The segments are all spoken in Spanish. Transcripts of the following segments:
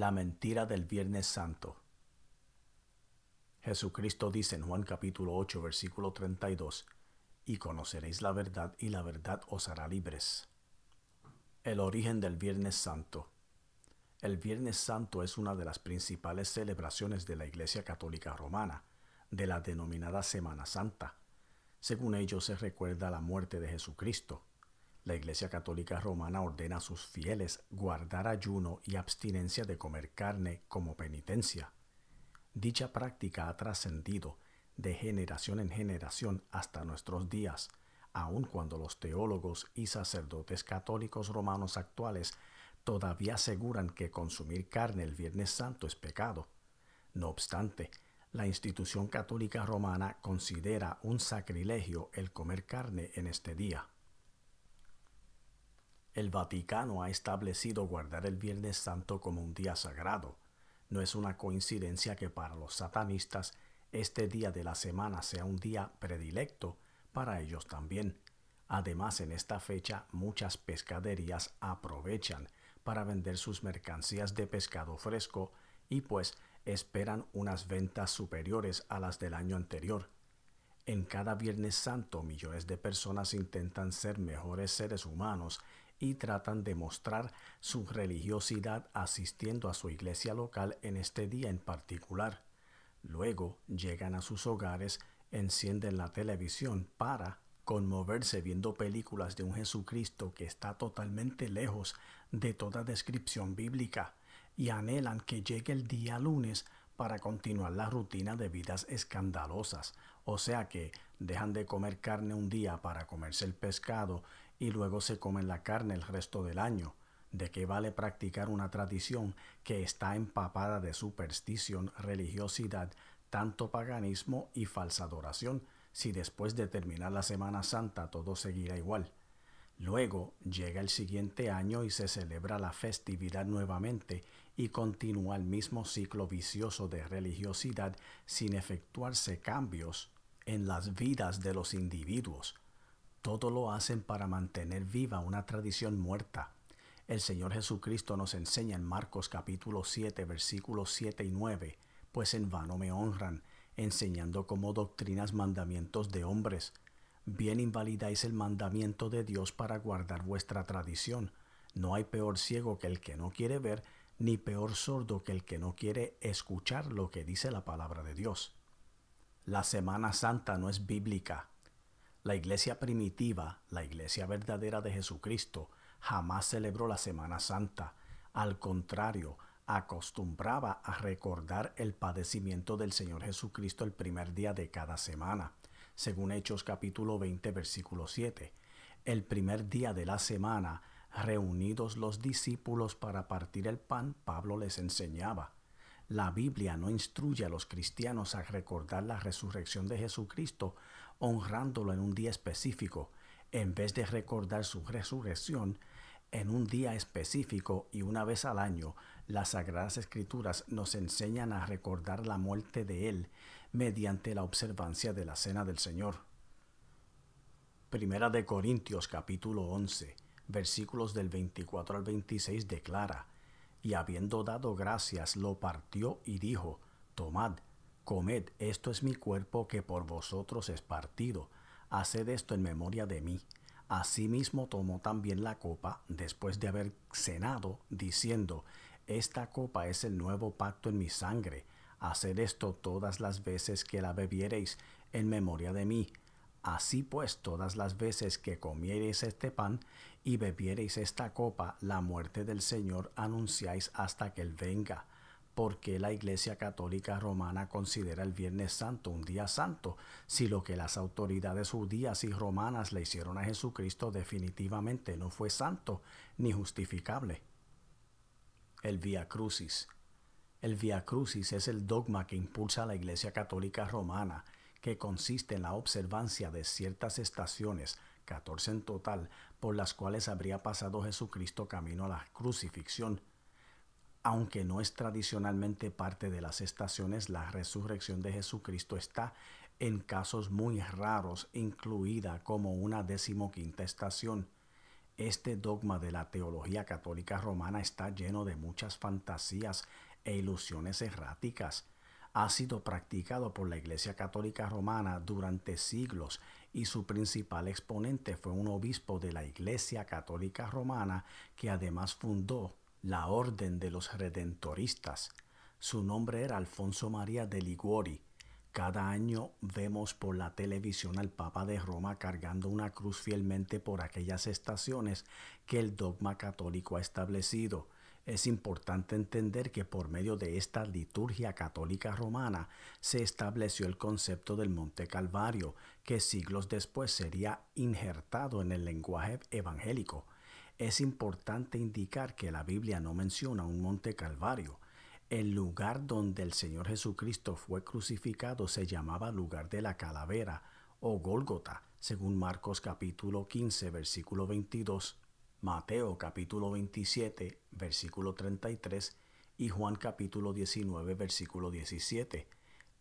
la mentira del Viernes Santo. Jesucristo dice en Juan capítulo 8, versículo 32, y conoceréis la verdad y la verdad os hará libres. El origen del Viernes Santo. El Viernes Santo es una de las principales celebraciones de la Iglesia Católica Romana, de la denominada Semana Santa. Según ello se recuerda la muerte de Jesucristo, la Iglesia Católica Romana ordena a sus fieles guardar ayuno y abstinencia de comer carne como penitencia. Dicha práctica ha trascendido de generación en generación hasta nuestros días, aun cuando los teólogos y sacerdotes católicos romanos actuales todavía aseguran que consumir carne el Viernes Santo es pecado. No obstante, la institución católica romana considera un sacrilegio el comer carne en este día. El Vaticano ha establecido guardar el Viernes Santo como un día sagrado. No es una coincidencia que para los satanistas este día de la semana sea un día predilecto para ellos también. Además, en esta fecha muchas pescaderías aprovechan para vender sus mercancías de pescado fresco y pues esperan unas ventas superiores a las del año anterior. En cada Viernes Santo millones de personas intentan ser mejores seres humanos y tratan de mostrar su religiosidad asistiendo a su iglesia local en este día en particular. Luego llegan a sus hogares, encienden la televisión para conmoverse viendo películas de un Jesucristo que está totalmente lejos de toda descripción bíblica y anhelan que llegue el día lunes para continuar la rutina de vidas escandalosas, o sea que dejan de comer carne un día para comerse el pescado y luego se comen la carne el resto del año. ¿De qué vale practicar una tradición que está empapada de superstición, religiosidad, tanto paganismo y falsa adoración, si después de terminar la Semana Santa todo seguirá igual? Luego llega el siguiente año y se celebra la festividad nuevamente y continúa el mismo ciclo vicioso de religiosidad sin efectuarse cambios en las vidas de los individuos todo lo hacen para mantener viva una tradición muerta. El Señor Jesucristo nos enseña en Marcos capítulo 7 versículos 7 y 9, pues en vano me honran, enseñando como doctrinas mandamientos de hombres. Bien invalidáis el mandamiento de Dios para guardar vuestra tradición. No hay peor ciego que el que no quiere ver, ni peor sordo que el que no quiere escuchar lo que dice la palabra de Dios. La Semana Santa no es bíblica, la iglesia primitiva, la iglesia verdadera de Jesucristo, jamás celebró la Semana Santa. Al contrario, acostumbraba a recordar el padecimiento del Señor Jesucristo el primer día de cada semana, según Hechos capítulo 20 versículo 7. El primer día de la semana, reunidos los discípulos para partir el pan, Pablo les enseñaba. La Biblia no instruye a los cristianos a recordar la resurrección de Jesucristo honrándolo en un día específico, en vez de recordar su resurrección en un día específico y una vez al año, las Sagradas Escrituras nos enseñan a recordar la muerte de Él mediante la observancia de la Cena del Señor. Primera de Corintios capítulo 11, versículos del 24 al 26 declara, y habiendo dado gracias lo partió y dijo, Tomad, comed, esto es mi cuerpo que por vosotros es partido, haced esto en memoria de mí. Asimismo tomó también la copa después de haber cenado, diciendo, Esta copa es el nuevo pacto en mi sangre, haced esto todas las veces que la bebiereis en memoria de mí. Así pues, todas las veces que comiereis este pan y bebiereis esta copa, la muerte del Señor anunciáis hasta que Él venga. Porque la Iglesia Católica Romana considera el Viernes Santo un día santo, si lo que las autoridades judías y romanas le hicieron a Jesucristo definitivamente no fue santo ni justificable? El Via Crucis. El Via Crucis es el dogma que impulsa la Iglesia Católica Romana que consiste en la observancia de ciertas estaciones, 14 en total, por las cuales habría pasado Jesucristo camino a la crucifixión. Aunque no es tradicionalmente parte de las estaciones, la resurrección de Jesucristo está en casos muy raros incluida como una decimoquinta estación. Este dogma de la teología católica romana está lleno de muchas fantasías e ilusiones erráticas ha sido practicado por la Iglesia Católica Romana durante siglos y su principal exponente fue un obispo de la Iglesia Católica Romana que además fundó la Orden de los Redentoristas. Su nombre era Alfonso María de Liguori. Cada año vemos por la televisión al Papa de Roma cargando una cruz fielmente por aquellas estaciones que el dogma católico ha establecido es importante entender que por medio de esta liturgia católica romana se estableció el concepto del Monte Calvario, que siglos después sería injertado en el lenguaje evangélico. Es importante indicar que la Biblia no menciona un Monte Calvario. El lugar donde el Señor Jesucristo fue crucificado se llamaba lugar de la calavera o Gólgota, según Marcos capítulo 15 versículo 22 Mateo capítulo 27, versículo 33 y Juan capítulo 19, versículo 17.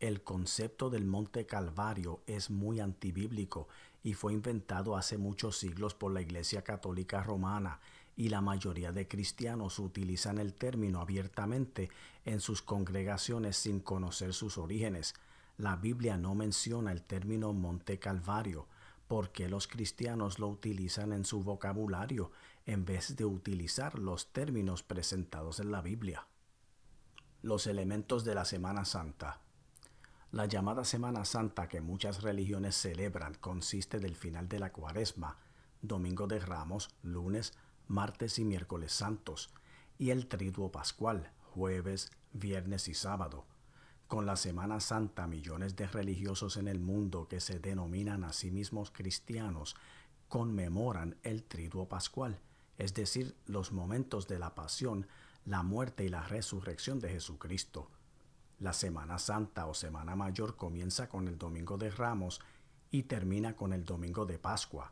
El concepto del monte Calvario es muy antibíblico y fue inventado hace muchos siglos por la Iglesia Católica Romana y la mayoría de cristianos utilizan el término abiertamente en sus congregaciones sin conocer sus orígenes. La Biblia no menciona el término monte Calvario. ¿Por qué los cristianos lo utilizan en su vocabulario en vez de utilizar los términos presentados en la Biblia? Los elementos de la Semana Santa. La llamada Semana Santa que muchas religiones celebran consiste del final de la cuaresma, domingo de ramos, lunes, martes y miércoles santos, y el triduo pascual, jueves, viernes y sábado. Con la Semana Santa, millones de religiosos en el mundo que se denominan a sí mismos cristianos conmemoran el Triduo Pascual, es decir, los momentos de la pasión, la muerte y la resurrección de Jesucristo. La Semana Santa o Semana Mayor comienza con el Domingo de Ramos y termina con el Domingo de Pascua.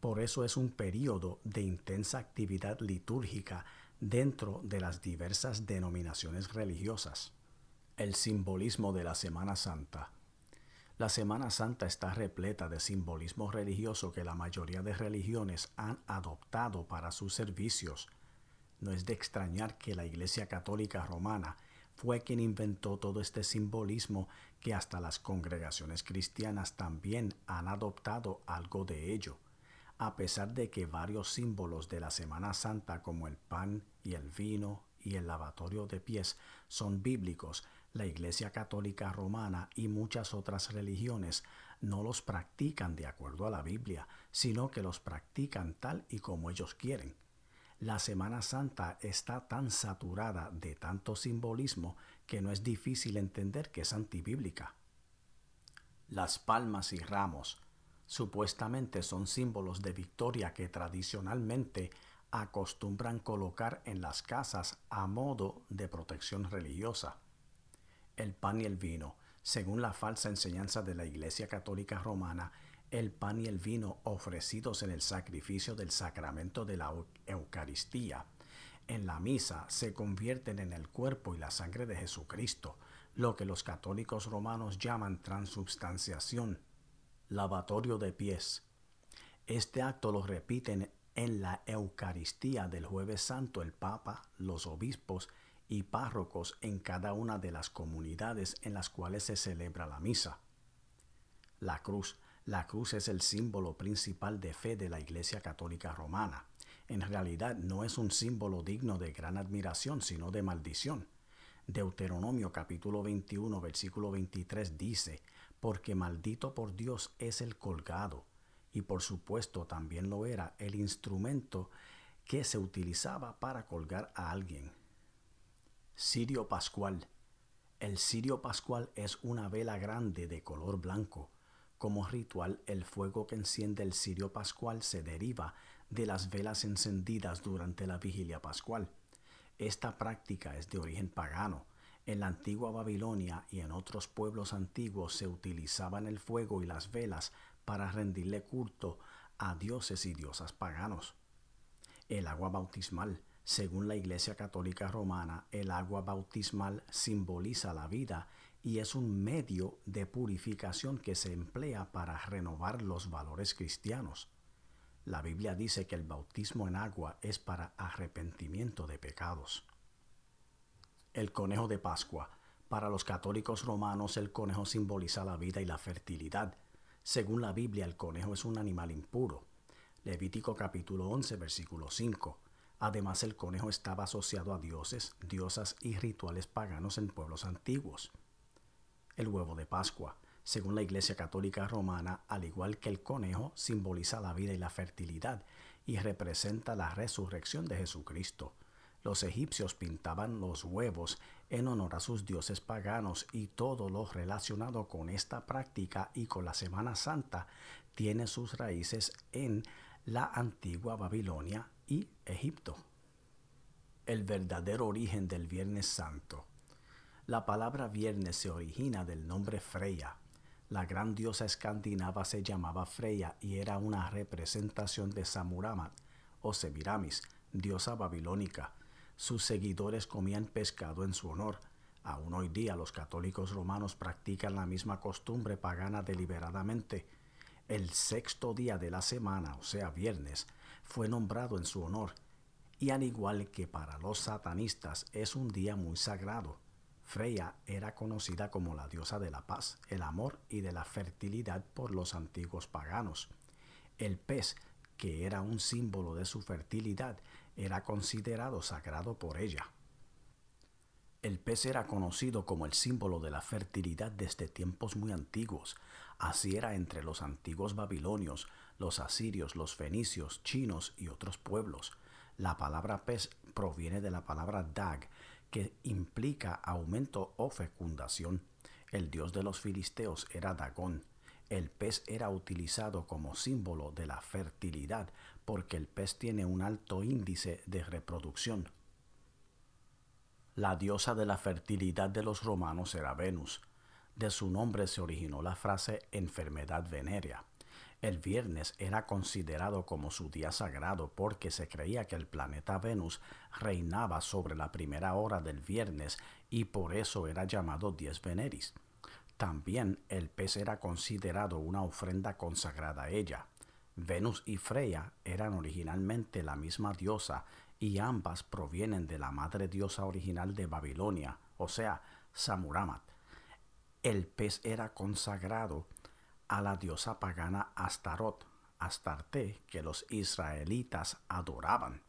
Por eso es un periodo de intensa actividad litúrgica dentro de las diversas denominaciones religiosas. El simbolismo de la Semana Santa. La Semana Santa está repleta de simbolismo religioso que la mayoría de religiones han adoptado para sus servicios. No es de extrañar que la Iglesia Católica Romana fue quien inventó todo este simbolismo que hasta las congregaciones cristianas también han adoptado algo de ello, a pesar de que varios símbolos de la Semana Santa como el pan y el vino y el lavatorio de pies son bíblicos, la Iglesia Católica Romana y muchas otras religiones no los practican de acuerdo a la Biblia, sino que los practican tal y como ellos quieren. La Semana Santa está tan saturada de tanto simbolismo que no es difícil entender que es antibíblica. Las palmas y ramos supuestamente son símbolos de victoria que tradicionalmente acostumbran colocar en las casas a modo de protección religiosa el pan y el vino. Según la falsa enseñanza de la Iglesia Católica Romana, el pan y el vino ofrecidos en el sacrificio del sacramento de la Eucaristía en la misa se convierten en el cuerpo y la sangre de Jesucristo, lo que los católicos romanos llaman transubstanciación, lavatorio de pies. Este acto lo repiten en la Eucaristía del jueves santo el Papa, los obispos y párrocos en cada una de las comunidades en las cuales se celebra la misa. La cruz. La cruz es el símbolo principal de fe de la Iglesia Católica Romana. En realidad no es un símbolo digno de gran admiración, sino de maldición. Deuteronomio capítulo 21 versículo 23 dice, porque maldito por Dios es el colgado, y por supuesto también lo era el instrumento que se utilizaba para colgar a alguien. Sirio Pascual. El Sirio Pascual es una vela grande de color blanco. Como ritual, el fuego que enciende el Sirio Pascual se deriva de las velas encendidas durante la vigilia pascual. Esta práctica es de origen pagano. En la antigua Babilonia y en otros pueblos antiguos se utilizaban el fuego y las velas para rendirle culto a dioses y diosas paganos. El agua bautismal según la Iglesia Católica Romana, el agua bautismal simboliza la vida y es un medio de purificación que se emplea para renovar los valores cristianos. La Biblia dice que el bautismo en agua es para arrepentimiento de pecados. El conejo de Pascua. Para los católicos romanos el conejo simboliza la vida y la fertilidad. Según la Biblia el conejo es un animal impuro. Levítico capítulo 11 versículo 5. Además, el conejo estaba asociado a dioses, diosas y rituales paganos en pueblos antiguos. El huevo de Pascua, según la Iglesia Católica Romana, al igual que el conejo, simboliza la vida y la fertilidad y representa la resurrección de Jesucristo. Los egipcios pintaban los huevos en honor a sus dioses paganos y todo lo relacionado con esta práctica y con la Semana Santa tiene sus raíces en la antigua Babilonia y Egipto. El verdadero origen del Viernes Santo. La palabra viernes se origina del nombre Freya. La gran diosa escandinava se llamaba Freya y era una representación de Samuramat o Semiramis, diosa babilónica. Sus seguidores comían pescado en su honor. Aún hoy día los católicos romanos practican la misma costumbre pagana deliberadamente. El sexto día de la semana, o sea viernes, fue nombrado en su honor, y al igual que para los satanistas es un día muy sagrado. Freya era conocida como la diosa de la paz, el amor y de la fertilidad por los antiguos paganos. El pez, que era un símbolo de su fertilidad, era considerado sagrado por ella. El pez era conocido como el símbolo de la fertilidad desde tiempos muy antiguos. Así era entre los antiguos babilonios, los asirios, los fenicios, chinos y otros pueblos. La palabra pez proviene de la palabra dag, que implica aumento o fecundación. El dios de los filisteos era Dagón. El pez era utilizado como símbolo de la fertilidad porque el pez tiene un alto índice de reproducción. La diosa de la fertilidad de los romanos era Venus. De su nombre se originó la frase enfermedad venérea. El viernes era considerado como su día sagrado porque se creía que el planeta Venus reinaba sobre la primera hora del viernes y por eso era llamado Dies Veneris. También el pez era considerado una ofrenda consagrada a ella. Venus y Freya eran originalmente la misma diosa y ambas provienen de la madre diosa original de Babilonia, o sea, Samuramat. El pez era consagrado a la diosa pagana Astarot, Astarte, que los israelitas adoraban.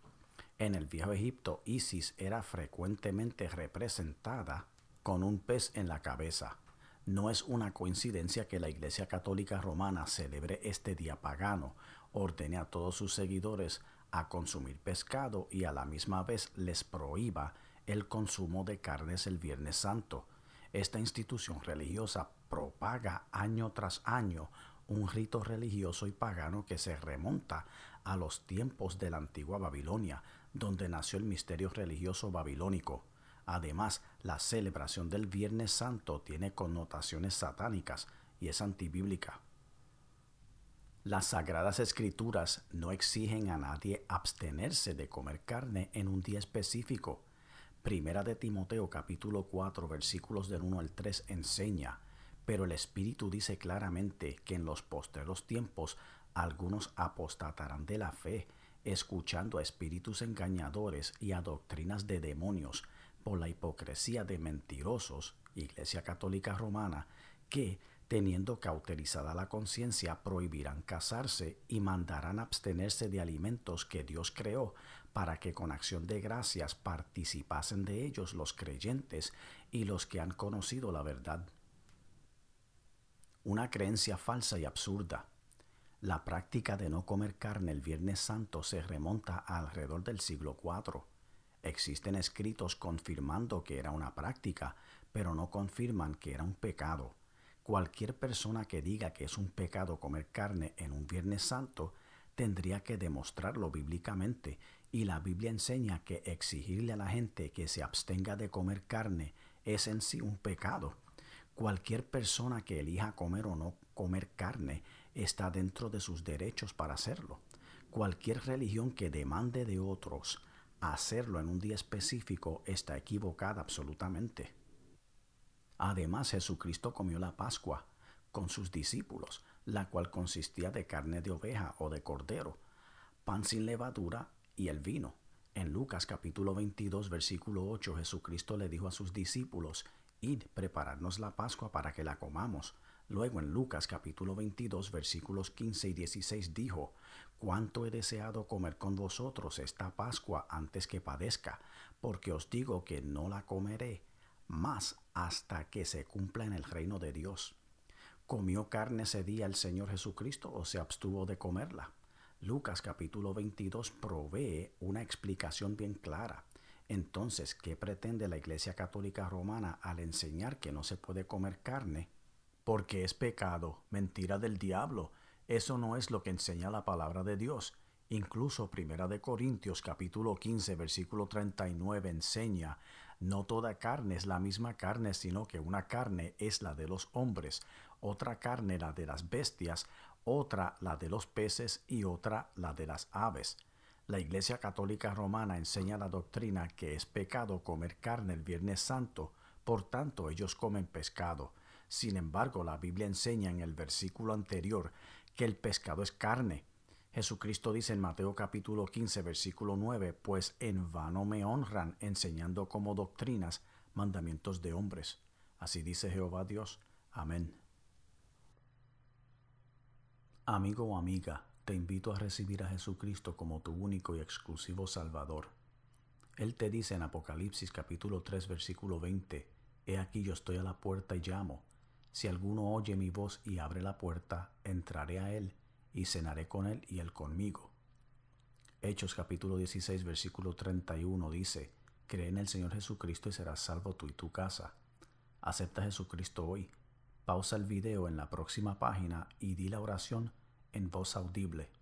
En el Viejo Egipto, Isis era frecuentemente representada con un pez en la cabeza. No es una coincidencia que la Iglesia Católica Romana celebre este día pagano, ordene a todos sus seguidores a consumir pescado y a la misma vez les prohíba el consumo de carnes el Viernes Santo, esta institución religiosa propaga año tras año un rito religioso y pagano que se remonta a los tiempos de la antigua Babilonia, donde nació el misterio religioso babilónico. Además, la celebración del Viernes Santo tiene connotaciones satánicas y es antibíblica. Las sagradas escrituras no exigen a nadie abstenerse de comer carne en un día específico, Primera de Timoteo capítulo 4 versículos del 1 al 3 enseña, pero el Espíritu dice claramente que en los posteros tiempos algunos apostatarán de la fe, escuchando a espíritus engañadores y a doctrinas de demonios por la hipocresía de mentirosos, Iglesia Católica Romana, que, teniendo cauterizada la conciencia, prohibirán casarse y mandarán abstenerse de alimentos que Dios creó para que con acción de gracias participasen de ellos los creyentes y los que han conocido la verdad. Una creencia falsa y absurda. La práctica de no comer carne el Viernes Santo se remonta alrededor del siglo IV. Existen escritos confirmando que era una práctica, pero no confirman que era un pecado. Cualquier persona que diga que es un pecado comer carne en un Viernes Santo tendría que demostrarlo bíblicamente y la Biblia enseña que exigirle a la gente que se abstenga de comer carne es en sí un pecado. Cualquier persona que elija comer o no comer carne está dentro de sus derechos para hacerlo. Cualquier religión que demande de otros hacerlo en un día específico está equivocada absolutamente. Además, Jesucristo comió la Pascua con sus discípulos, la cual consistía de carne de oveja o de cordero, pan sin levadura el vino. En Lucas capítulo 22 versículo 8 Jesucristo le dijo a sus discípulos, Id, prepararnos la Pascua para que la comamos. Luego en Lucas capítulo 22 versículos 15 y 16 dijo, Cuánto he deseado comer con vosotros esta Pascua antes que padezca, porque os digo que no la comeré más hasta que se cumpla en el reino de Dios. ¿Comió carne ese día el Señor Jesucristo o se abstuvo de comerla? Lucas capítulo 22 provee una explicación bien clara. Entonces, ¿qué pretende la Iglesia Católica Romana al enseñar que no se puede comer carne? Porque es pecado, mentira del diablo. Eso no es lo que enseña la palabra de Dios. Incluso Primera de Corintios capítulo 15 versículo 39 enseña, no toda carne es la misma carne, sino que una carne es la de los hombres, otra carne la de las bestias, otra la de los peces y otra la de las aves. La Iglesia Católica Romana enseña la doctrina que es pecado comer carne el Viernes Santo, por tanto ellos comen pescado. Sin embargo, la Biblia enseña en el versículo anterior que el pescado es carne. Jesucristo dice en Mateo capítulo 15 versículo 9, pues en vano me honran enseñando como doctrinas mandamientos de hombres. Así dice Jehová Dios. Amén. Amigo o amiga, te invito a recibir a Jesucristo como tu único y exclusivo Salvador. Él te dice en Apocalipsis capítulo 3 versículo 20, He aquí yo estoy a la puerta y llamo. Si alguno oye mi voz y abre la puerta, entraré a él y cenaré con él y él conmigo. Hechos capítulo 16 versículo 31 dice, Cree en el Señor Jesucristo y serás salvo tú y tu casa. Acepta a Jesucristo hoy. Pausa el video en la próxima página y di la oración en voz audible.